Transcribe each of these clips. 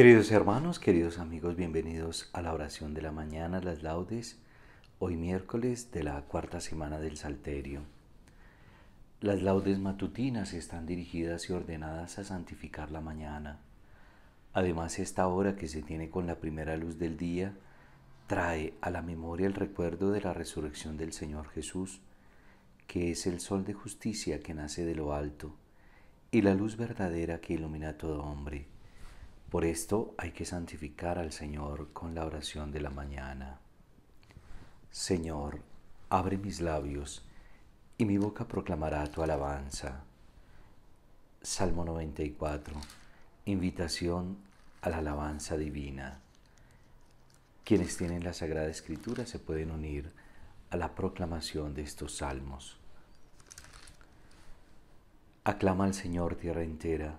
Queridos hermanos, queridos amigos, bienvenidos a la oración de la mañana, las laudes, hoy miércoles de la cuarta semana del Salterio. Las laudes matutinas están dirigidas y ordenadas a santificar la mañana. Además, esta hora que se tiene con la primera luz del día trae a la memoria el recuerdo de la resurrección del Señor Jesús, que es el sol de justicia que nace de lo alto y la luz verdadera que ilumina a todo hombre por esto hay que santificar al Señor con la oración de la mañana. Señor, abre mis labios, y mi boca proclamará tu alabanza. Salmo 94. Invitación a la alabanza divina. Quienes tienen la Sagrada Escritura se pueden unir a la proclamación de estos salmos. Aclama al Señor tierra entera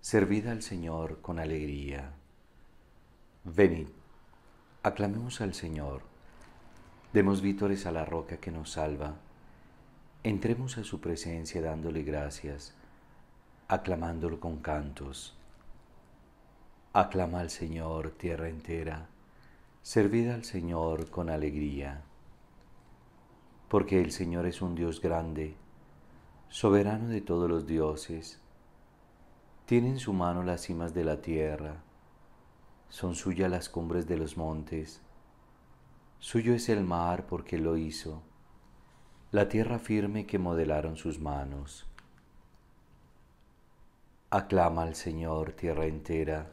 Servid al Señor con alegría. Venid, aclamemos al Señor. Demos vítores a la roca que nos salva. Entremos a su presencia dándole gracias, aclamándolo con cantos. Aclama al Señor tierra entera. Servid al Señor con alegría. Porque el Señor es un Dios grande, soberano de todos los dioses tiene en su mano las cimas de la tierra, son suyas las cumbres de los montes, suyo es el mar porque lo hizo, la tierra firme que modelaron sus manos. Aclama al Señor tierra entera,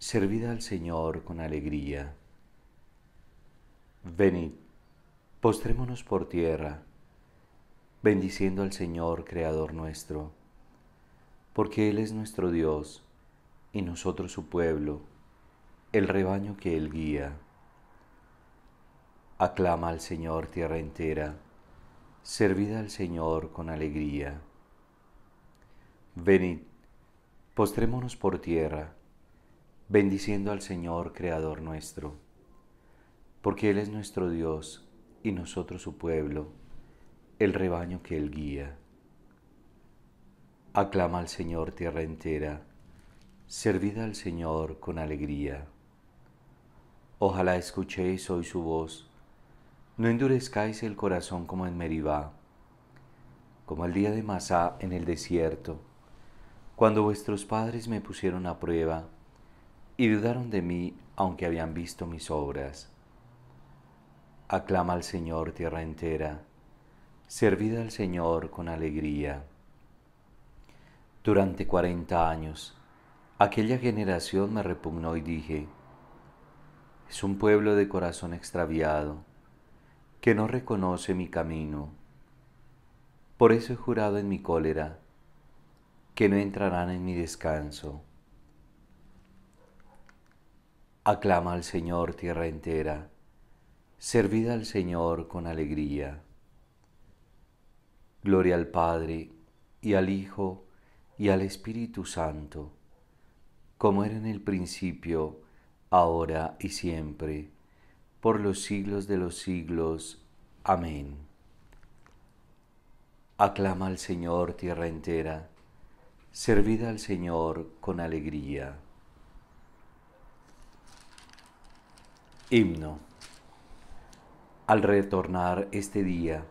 servida al Señor con alegría. Venid, postrémonos por tierra, bendiciendo al Señor, Creador nuestro porque Él es nuestro Dios y nosotros su pueblo, el rebaño que Él guía. Aclama al Señor tierra entera, servida al Señor con alegría. Venid, postrémonos por tierra, bendiciendo al Señor Creador nuestro, porque Él es nuestro Dios y nosotros su pueblo, el rebaño que Él guía. Aclama al Señor tierra entera, servid al Señor con alegría. Ojalá escuchéis hoy su voz, no endurezcáis el corazón como en Meribá, como el día de Masá en el desierto, cuando vuestros padres me pusieron a prueba y dudaron de mí aunque habían visto mis obras. Aclama al Señor tierra entera, servid al Señor con alegría durante cuarenta años. Aquella generación me repugnó y dije, es un pueblo de corazón extraviado, que no reconoce mi camino. Por eso he jurado en mi cólera, que no entrarán en mi descanso. Aclama al Señor tierra entera, servida al Señor con alegría. Gloria al Padre, y al Hijo, y al Espíritu Santo, como era en el principio, ahora y siempre, por los siglos de los siglos. Amén. Aclama al Señor tierra entera, servida al Señor con alegría. Himno. Al retornar este día,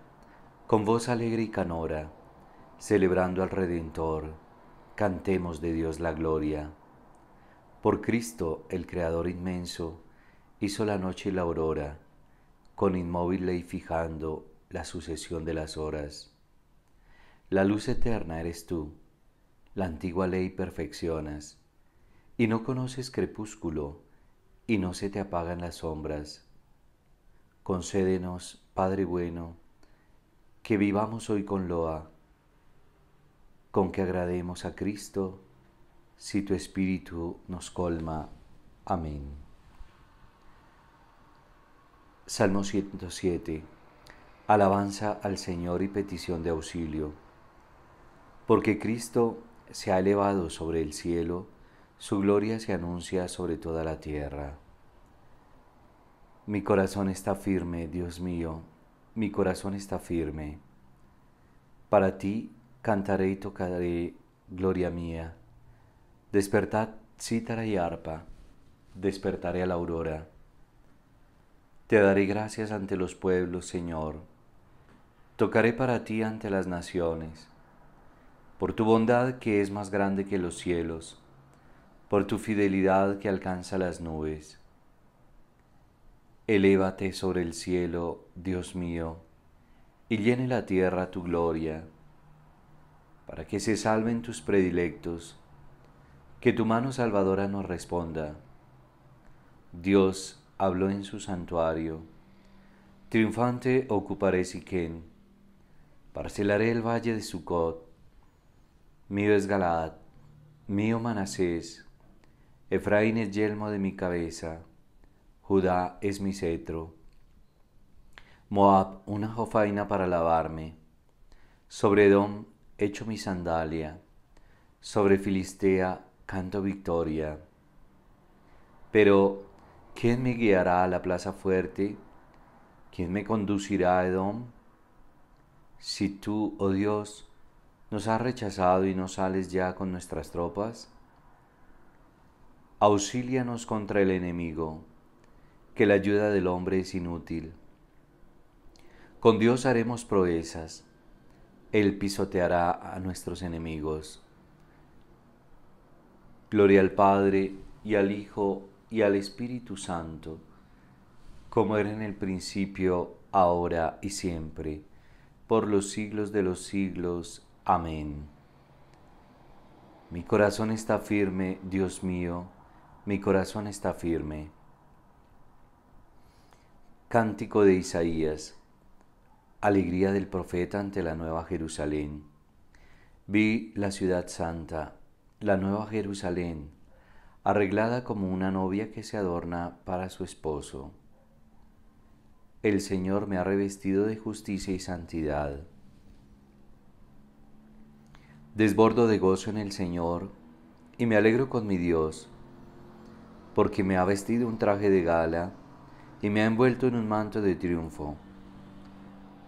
con voz alegre y canora, celebrando al Redentor, Cantemos de Dios la gloria. Por Cristo, el Creador inmenso, hizo la noche y la aurora, con inmóvil ley fijando la sucesión de las horas. La luz eterna eres tú, la antigua ley perfeccionas, y no conoces crepúsculo, y no se te apagan las sombras. Concédenos, Padre bueno, que vivamos hoy con loa con que agrademos a Cristo, si tu Espíritu nos colma. Amén. Salmo 107. Alabanza al Señor y petición de auxilio. Porque Cristo se ha elevado sobre el cielo, su gloria se anuncia sobre toda la tierra. Mi corazón está firme, Dios mío, mi corazón está firme. Para ti cantaré y tocaré gloria mía. Despertad cítara y arpa, despertaré a la aurora. Te daré gracias ante los pueblos, Señor. Tocaré para ti ante las naciones. Por tu bondad que es más grande que los cielos, por tu fidelidad que alcanza las nubes. Elévate sobre el cielo, Dios mío, y llene la tierra tu gloria para que se salven tus predilectos, que tu mano salvadora nos responda. Dios habló en su santuario, triunfante ocuparé Siquén, parcelaré el valle de Sucot, mío es Galaad, mío Manasés, Efraín es yelmo de mi cabeza, Judá es mi cetro, Moab una jofaina para lavarme, sobre Edom hecho mi sandalia, sobre Filistea canto victoria. Pero, ¿quién me guiará a la plaza fuerte? ¿Quién me conducirá a Edom? Si tú, oh Dios, nos has rechazado y no sales ya con nuestras tropas, auxílianos contra el enemigo, que la ayuda del hombre es inútil. Con Dios haremos proezas él pisoteará a nuestros enemigos. Gloria al Padre y al Hijo y al Espíritu Santo, como era en el principio, ahora y siempre, por los siglos de los siglos. Amén. Mi corazón está firme, Dios mío, mi corazón está firme. Cántico de Isaías. Alegría del profeta ante la Nueva Jerusalén. Vi la ciudad santa, la Nueva Jerusalén, arreglada como una novia que se adorna para su esposo. El Señor me ha revestido de justicia y santidad. Desbordo de gozo en el Señor y me alegro con mi Dios, porque me ha vestido un traje de gala y me ha envuelto en un manto de triunfo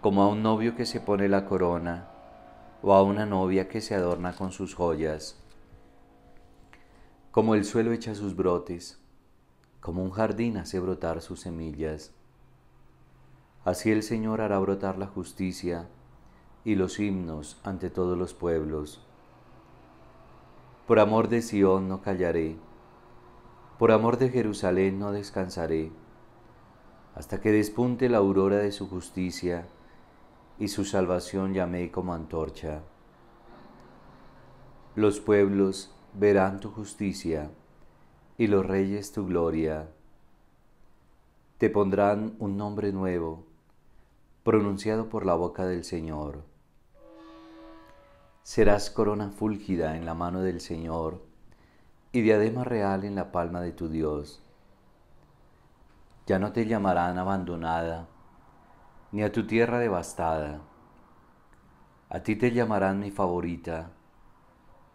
como a un novio que se pone la corona o a una novia que se adorna con sus joyas, como el suelo echa sus brotes, como un jardín hace brotar sus semillas. Así el Señor hará brotar la justicia y los himnos ante todos los pueblos. Por amor de Sión no callaré, por amor de Jerusalén no descansaré, hasta que despunte la aurora de su justicia y su salvación llamé como antorcha. Los pueblos verán tu justicia y los reyes tu gloria. Te pondrán un nombre nuevo, pronunciado por la boca del Señor. Serás corona fúlgida en la mano del Señor y diadema real en la palma de tu Dios. Ya no te llamarán abandonada ni a tu tierra devastada. A ti te llamarán mi favorita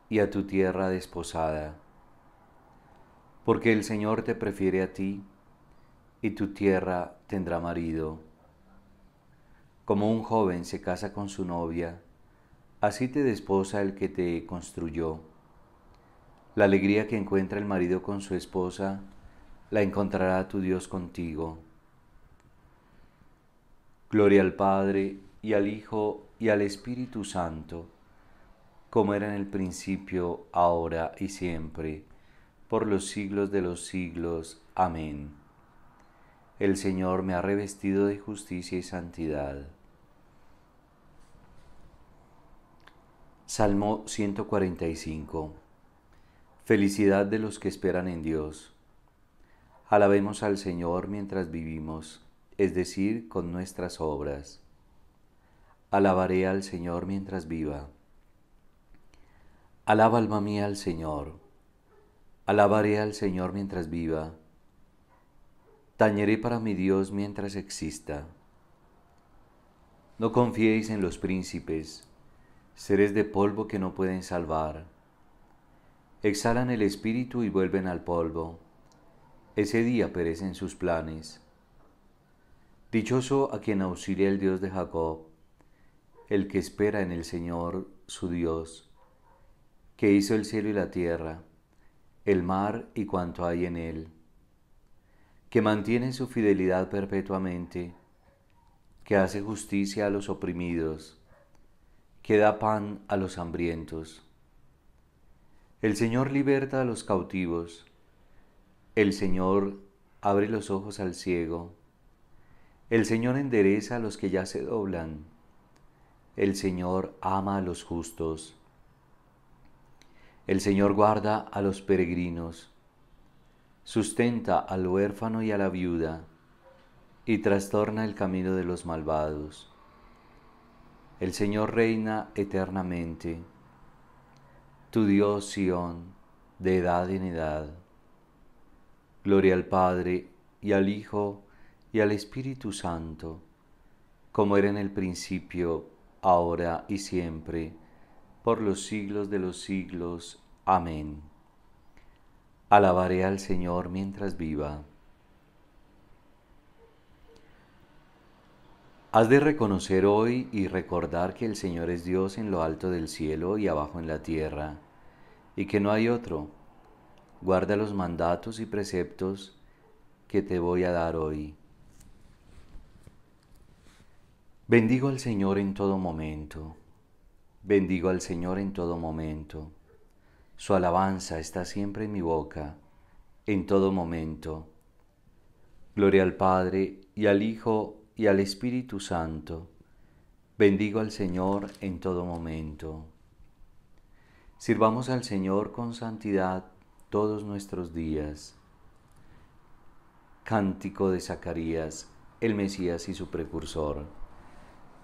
y a tu tierra desposada, porque el Señor te prefiere a ti y tu tierra tendrá marido. Como un joven se casa con su novia, así te desposa el que te construyó. La alegría que encuentra el marido con su esposa, la encontrará tu Dios contigo. Gloria al Padre y al Hijo y al Espíritu Santo, como era en el principio, ahora y siempre, por los siglos de los siglos. Amén. El Señor me ha revestido de justicia y santidad. Salmo 145. Felicidad de los que esperan en Dios. Alabemos al Señor mientras vivimos es decir, con nuestras obras. Alabaré al Señor mientras viva. Alaba alma mía al Señor. Alabaré al Señor mientras viva. Tañeré para mi Dios mientras exista. No confiéis en los príncipes, seres de polvo que no pueden salvar. Exhalan el espíritu y vuelven al polvo. Ese día perecen sus planes. Dichoso a quien auxilia el Dios de Jacob, el que espera en el Señor su Dios, que hizo el cielo y la tierra, el mar y cuanto hay en él, que mantiene su fidelidad perpetuamente, que hace justicia a los oprimidos, que da pan a los hambrientos. El Señor liberta a los cautivos, el Señor abre los ojos al ciego, el Señor endereza a los que ya se doblan. El Señor ama a los justos. El Señor guarda a los peregrinos. Sustenta al huérfano y a la viuda y trastorna el camino de los malvados. El Señor reina eternamente. Tu Dios, Sión, de edad en edad. Gloria al Padre y al Hijo y al Espíritu Santo, como era en el principio, ahora y siempre, por los siglos de los siglos. Amén. Alabaré al Señor mientras viva. Has de reconocer hoy y recordar que el Señor es Dios en lo alto del cielo y abajo en la tierra, y que no hay otro. Guarda los mandatos y preceptos que te voy a dar hoy Bendigo al Señor en todo momento. Bendigo al Señor en todo momento. Su alabanza está siempre en mi boca, en todo momento. Gloria al Padre y al Hijo y al Espíritu Santo. Bendigo al Señor en todo momento. Sirvamos al Señor con santidad todos nuestros días. Cántico de Zacarías, el Mesías y su precursor.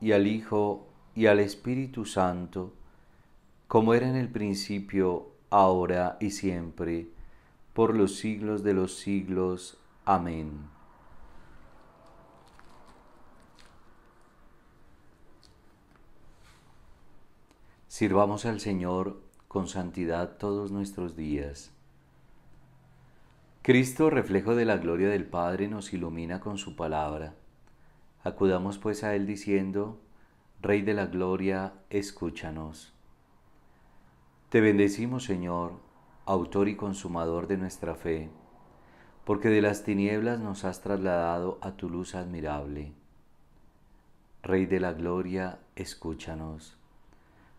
y al Hijo y al Espíritu Santo, como era en el principio, ahora y siempre, por los siglos de los siglos. Amén. Sirvamos al Señor con santidad todos nuestros días. Cristo, reflejo de la gloria del Padre, nos ilumina con su palabra Acudamos pues a Él diciendo, Rey de la Gloria, escúchanos. Te bendecimos, Señor, autor y consumador de nuestra fe, porque de las tinieblas nos has trasladado a tu luz admirable. Rey de la Gloria, escúchanos.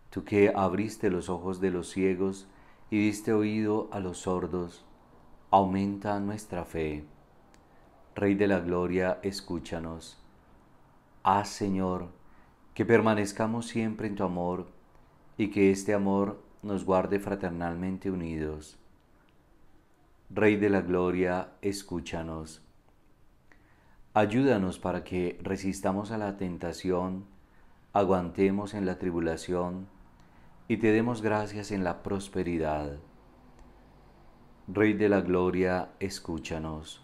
Tú que abriste los ojos de los ciegos y diste oído a los sordos, aumenta nuestra fe. Rey de la Gloria, escúchanos. Haz, ah, Señor, que permanezcamos siempre en tu amor y que este amor nos guarde fraternalmente unidos. Rey de la Gloria, escúchanos. Ayúdanos para que resistamos a la tentación, aguantemos en la tribulación y te demos gracias en la prosperidad. Rey de la Gloria, escúchanos.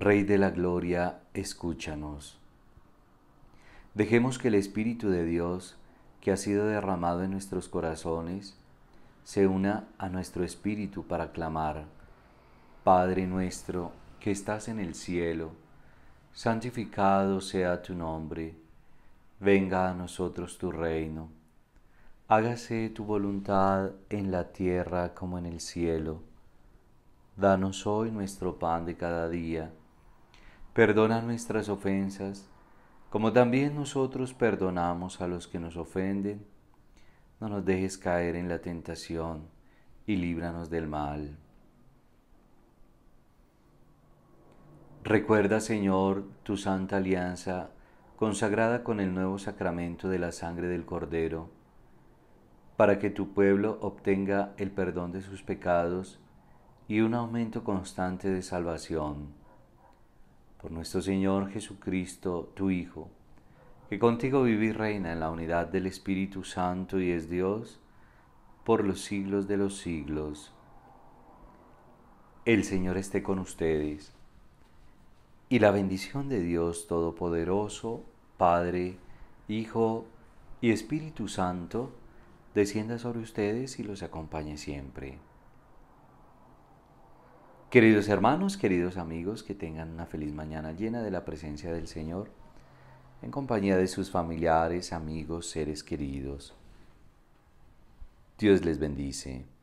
Rey de la Gloria, escúchanos. Dejemos que el Espíritu de Dios, que ha sido derramado en nuestros corazones, se una a nuestro espíritu para clamar, Padre nuestro que estás en el cielo, santificado sea tu nombre, venga a nosotros tu reino, hágase tu voluntad en la tierra como en el cielo. Danos hoy nuestro pan de cada día Perdona nuestras ofensas, como también nosotros perdonamos a los que nos ofenden. No nos dejes caer en la tentación y líbranos del mal. Recuerda, Señor, tu santa alianza consagrada con el nuevo sacramento de la sangre del Cordero, para que tu pueblo obtenga el perdón de sus pecados y un aumento constante de salvación por nuestro Señor Jesucristo, tu Hijo, que contigo vive y reina en la unidad del Espíritu Santo y es Dios, por los siglos de los siglos. El Señor esté con ustedes. Y la bendición de Dios Todopoderoso, Padre, Hijo y Espíritu Santo, descienda sobre ustedes y los acompañe siempre. Queridos hermanos, queridos amigos, que tengan una feliz mañana llena de la presencia del Señor, en compañía de sus familiares, amigos, seres queridos. Dios les bendice.